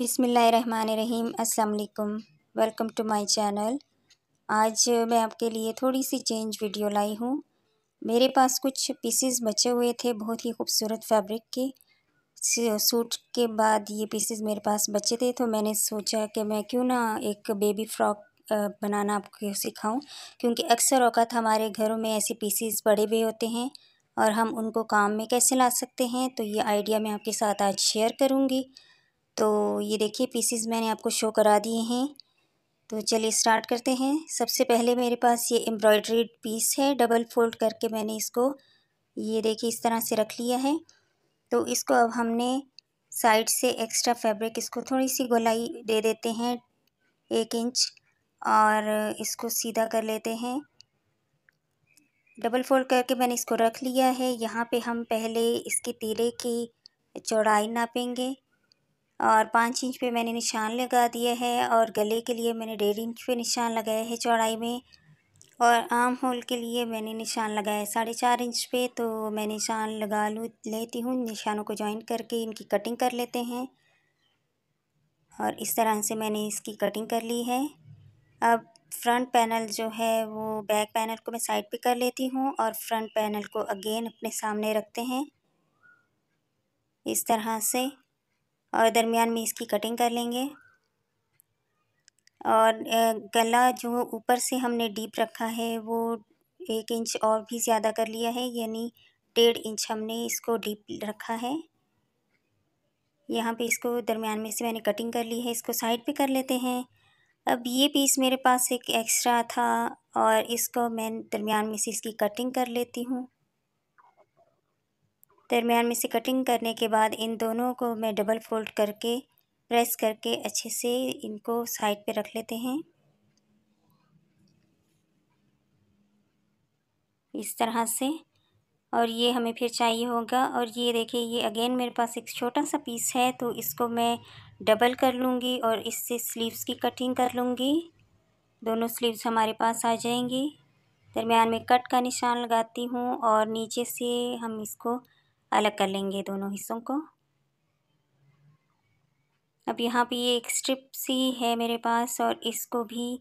बिसमीम् अल्लाम welcome to my channel आज मैं आपके लिए थोड़ी सी चेंज वीडियो लाई हूँ मेरे पास कुछ पीसेस बचे हुए थे बहुत ही खूबसूरत फैब्रिक के सूट के बाद ये पीसेस मेरे पास बचे थे तो मैंने सोचा कि मैं क्यों ना एक बेबी फ्रॉक बनाना आपको सिखाऊं क्योंकि अक्सर अवकात हमारे घरों में ऐसे पीसेस पड़े हुए होते हैं और हम उनको काम में कैसे ला सकते हैं तो ये आइडिया मैं आपके साथ आज शेयर करूँगी तो ये देखिए पीसीज मैंने आपको शो करा दिए हैं तो चलिए स्टार्ट करते हैं सबसे पहले मेरे पास ये एम्ब्रॉयड्री पीस है डबल फोल्ड करके मैंने इसको ये देखिए इस तरह से रख लिया है तो इसको अब हमने साइड से एक्स्ट्रा फैब्रिक इसको थोड़ी सी गोलाई दे देते हैं एक इंच और इसको सीधा कर लेते हैं डबल फोल्ड करके मैंने इसको रख लिया है यहाँ पे हम पहले इसके तीरे की चौड़ाई नापेंगे और पाँच इंच पे मैंने निशान लगा दिया है और गले के लिए मैंने डेढ़ इंच पे निशान लगाया है चौड़ाई में और आम होल के लिए मैंने निशान लगाया है साढ़े चार इंच पे तो मैं निशान लगा लूँ लेती हूँ निशानों को जॉइन करके इनकी कटिंग कर लेते हैं और इस तरह से मैंने इसकी कटिंग कर ली है अब फ्रंट पैनल जो है वो बैक पैनल को मैं साइड पर कर लेती हूँ और फ्रंट पैनल को अगेन अपने सामने रखते हैं इस तरह से और दरमियान में इसकी कटिंग कर लेंगे और गला जो ऊपर से हमने डीप रखा है वो एक इंच और भी ज़्यादा कर लिया है यानी डेढ़ इंच हमने इसको डीप रखा है यहाँ पे इसको दरमियान में से मैंने कटिंग कर ली है इसको साइड पे कर लेते हैं अब ये पीस मेरे पास एक एक्स्ट्रा था और इसको मैं दरमियान में से इसकी कटिंग कर लेती हूँ दरमियान में से कटिंग करने के बाद इन दोनों को मैं डबल फोल्ड करके प्रेस करके अच्छे से इनको साइड पे रख लेते हैं इस तरह से और ये हमें फिर चाहिए होगा और ये देखिए ये अगेन मेरे पास एक छोटा सा पीस है तो इसको मैं डबल कर लूँगी और इससे स्लीव्स की कटिंग कर लूँगी दोनों स्लीव्स हमारे पास आ जाएंगी दरमियान में कट का निशान लगाती हूँ और नीचे से हम इसको अलग कर लेंगे दोनों हिस्सों को अब यहाँ पे ये एक स्ट्रिप सी है मेरे पास और इसको भी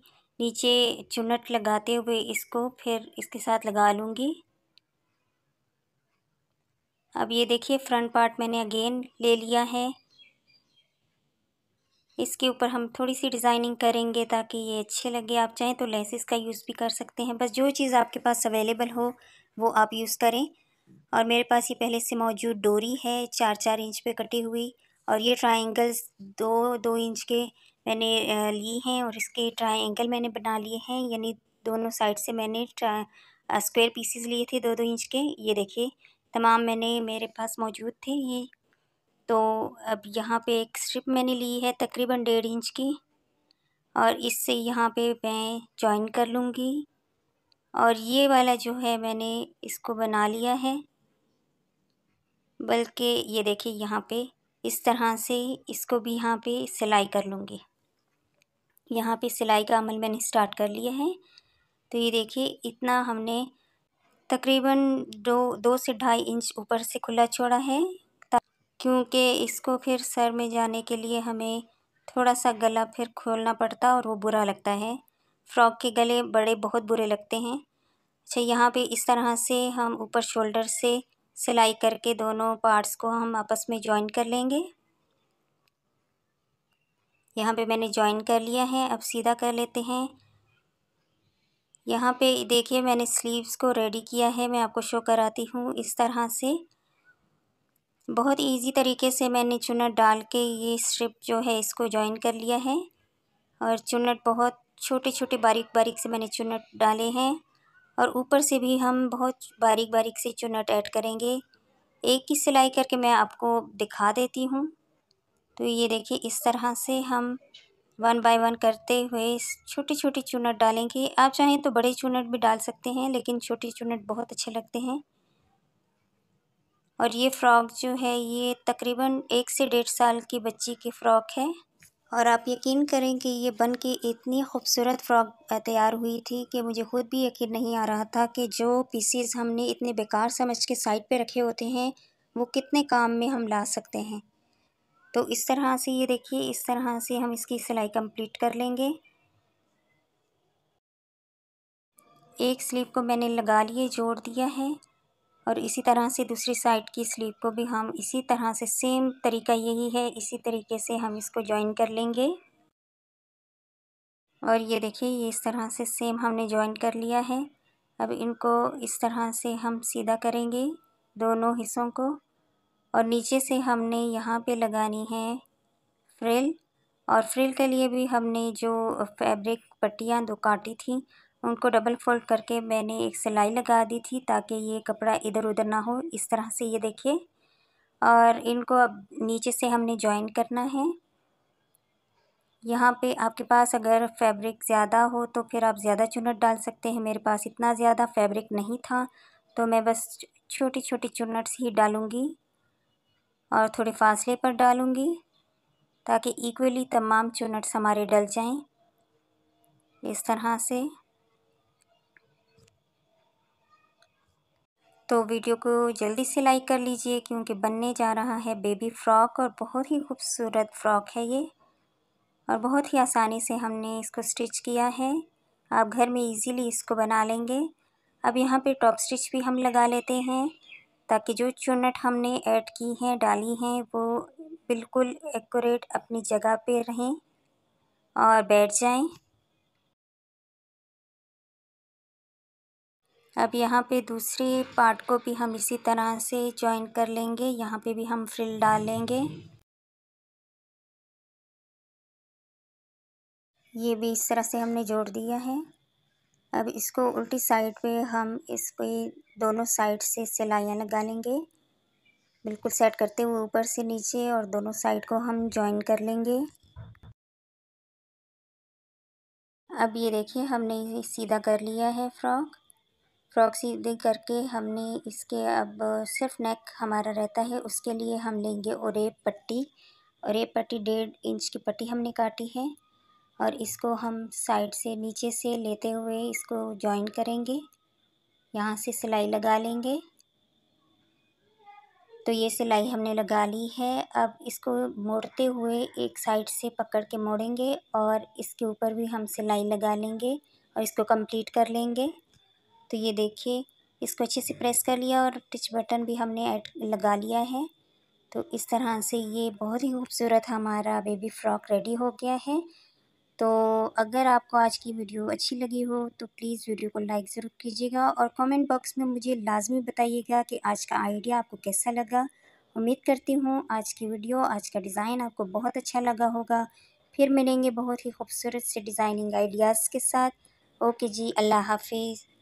नीचे चुनट लगाते हुए इसको फिर इसके साथ लगा लूँगी अब ये देखिए फ्रंट पार्ट मैंने अगेन ले लिया है इसके ऊपर हम थोड़ी सी डिज़ाइनिंग करेंगे ताकि ये अच्छे लगे आप चाहें तो लेसिस का यूज़ भी कर सकते हैं बस जो चीज़ आपके पास अवेलेबल हो वो आप यूज़ करें और मेरे पास ये पहले से मौजूद डोरी है चार चार इंच पे कटी हुई और ये ट्राइंगल्स दो दो इंच के मैंने लिए हैं और इसके ट्राइंगल मैंने बना लिए हैं यानी दोनों साइड से मैंने स्क्वायर पीसीस लिए थे दो दो इंच के ये देखिए तमाम मैंने मेरे पास मौजूद थे ये तो अब यहाँ पे एक स्ट्रिप मैंने ली है तकरीबन डेढ़ इंच की और इससे यहाँ पे मैं जॉइन कर लूँगी और ये वाला जो है मैंने इसको बना लिया है बल्कि ये देखिए यहाँ पे इस तरह से इसको भी यहाँ पे सिलाई कर लूँगी यहाँ पे सिलाई का अमल मैंने स्टार्ट कर लिया है तो ये देखिए इतना हमने तकरीबन दो दो से ढाई इंच ऊपर से खुला छोड़ा है क्योंकि इसको फिर सर में जाने के लिए हमें थोड़ा सा गला फिर खोलना पड़ता और वो बुरा लगता है फ्रॉक के गले बड़े बहुत बुरे लगते हैं अच्छा यहाँ पे इस तरह से हम ऊपर शोल्डर से सिलाई करके दोनों पार्ट्स को हम आपस में ज्वाइन कर लेंगे यहाँ पे मैंने ज्वाइन कर लिया है अब सीधा कर लेते हैं यहाँ पे देखिए मैंने स्लीव्स को रेडी किया है मैं आपको शो कराती हूँ इस तरह से बहुत इजी तरीके से मैंने चुनट डाल के ये स्ट्रिप जो है इसको जॉइन कर लिया है और चुनट बहुत छोटे छोटे बारीक बारीक से मैंने चुनट डाले हैं और ऊपर से भी हम बहुत बारीक बारीक से चुनट ऐड करेंगे एक की सिलाई करके मैं आपको दिखा देती हूँ तो ये देखिए इस तरह से हम वन बाय वन करते हुए छोटी छोटी चुनट डालेंगे आप चाहें तो बड़े चुनट भी डाल सकते हैं लेकिन छोटी चुनट बहुत अच्छे लगते हैं और ये फ़्रॉक जो है ये तकरीबन एक से डेढ़ साल की बच्ची की फ़्रॉक है और आप यकीन करें कि ये बन के इतनी खूबसूरत फ़्रॉक तैयार हुई थी कि मुझे खुद भी यकीन नहीं आ रहा था कि जो पीसीज हमने इतने बेकार समझ के साइड पे रखे होते हैं वो कितने काम में हम ला सकते हैं तो इस तरह से ये देखिए इस तरह से हम इसकी सिलाई कंप्लीट कर लेंगे एक स्लीव को मैंने लगा लिए जोड़ दिया है और इसी तरह से दूसरी साइड की स्लीव को भी हम इसी तरह से सेम तरीका यही है इसी तरीके से हम इसको ज्वाइन कर लेंगे और ये देखिए ये इस तरह से सेम हमने ज्वाइन कर लिया है अब इनको इस तरह से हम सीधा करेंगे दोनों हिस्सों को और नीचे से हमने यहाँ पे लगानी है फ्रिल और फ्रिल के लिए भी हमने जो फैब्रिक पट्टियाँ दो काटी थी उनको डबल फोल्ड करके मैंने एक सिलाई लगा दी थी ताकि ये कपड़ा इधर उधर ना हो इस तरह से ये देखिए और इनको अब नीचे से हमने ज्वाइन करना है यहाँ पे आपके पास अगर फैब्रिक ज़्यादा हो तो फिर आप ज़्यादा चुनट डाल सकते हैं मेरे पास इतना ज़्यादा फैब्रिक नहीं था तो मैं बस छोटी छोटी चुनट्स ही डालूँगी और थोड़े फासले पर डालूँगी ताकि इक्वली तमाम चुनट्स हमारे डल जाएं इस तरह से तो वीडियो को जल्दी से लाइक कर लीजिए क्योंकि बनने जा रहा है बेबी फ़्रॉक और बहुत ही खूबसूरत फ़्रॉक है ये और बहुत ही आसानी से हमने इसको स्टिच किया है आप घर में इजीली इसको बना लेंगे अब यहाँ पे टॉप स्टिच भी हम लगा लेते हैं ताकि जो चुनट हमने ऐड की हैं डाली हैं वो बिल्कुल एक्यूरेट अपनी जगह पे रहें और बैठ जाएं अब यहाँ पे दूसरे पार्ट को भी हम इसी तरह से जॉइन कर लेंगे यहाँ पे भी हम फ्रिल डालेंगे ये भी इस तरह से हमने जोड़ दिया है अब इसको उल्टी साइड पे हम इसको दोनों साइड से सिलाइयाँ लगा लेंगे बिल्कुल सेट करते हुए ऊपर से नीचे और दोनों साइड को हम जॉइन कर लेंगे अब ये देखिए हमने ये सीधा कर लिया है फ्रॉक प्रॉक्सी दे करके हमने इसके अब सिर्फ नेक हमारा रहता है उसके लिए हम लेंगे और पट्टी और पट्टी डेढ़ इंच की पट्टी हमने काटी है और इसको हम साइड से नीचे से लेते हुए इसको जॉइन करेंगे यहाँ से सिलाई लगा लेंगे तो ये सिलाई हमने लगा ली है अब इसको मोड़ते हुए एक साइड से पकड़ के मोड़ेंगे और इसके ऊपर भी हम सिलाई लगा लेंगे और इसको कंप्लीट कर लेंगे तो ये देखिए इसको अच्छे से प्रेस कर लिया और टिच बटन भी हमने ऐड लगा लिया है तो इस तरह से ये बहुत ही खूबसूरत हमारा बेबी फ़्रॉक रेडी हो गया है तो अगर आपको आज की वीडियो अच्छी लगी हो तो प्लीज़ वीडियो को लाइक ज़रूर कीजिएगा और कमेंट बॉक्स में मुझे लाजमी बताइएगा कि आज का आइडिया आपको कैसा लगा उम्मीद करती हूँ आज की वीडियो आज का डिज़ाइन आपको बहुत अच्छा लगा होगा फिर मिलेंगे बहुत ही खूबसूरत से डिज़ाइनिंग आइडियाज़ के साथ ओके जी अल्लाह हाफिज़